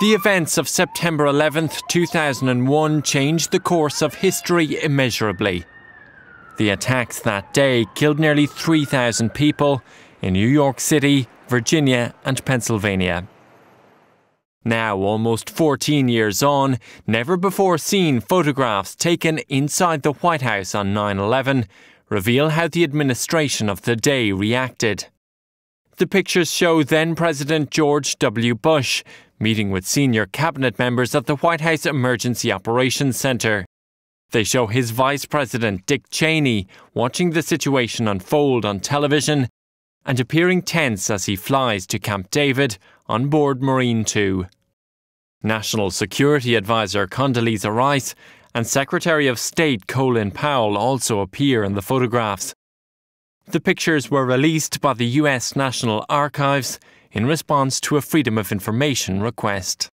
The events of September 11th, 2001 changed the course of history immeasurably. The attacks that day killed nearly 3,000 people in New York City, Virginia, and Pennsylvania. Now, almost 14 years on, never before seen photographs taken inside the White House on 9 11 reveal how the administration of the day reacted. The pictures show then President George W. Bush meeting with senior cabinet members at the White House Emergency Operations Center. They show his vice president, Dick Cheney, watching the situation unfold on television and appearing tense as he flies to Camp David on board Marine 2. National Security Advisor Condoleezza Rice and Secretary of State Colin Powell also appear in the photographs. The pictures were released by the US National Archives in response to a Freedom of Information request.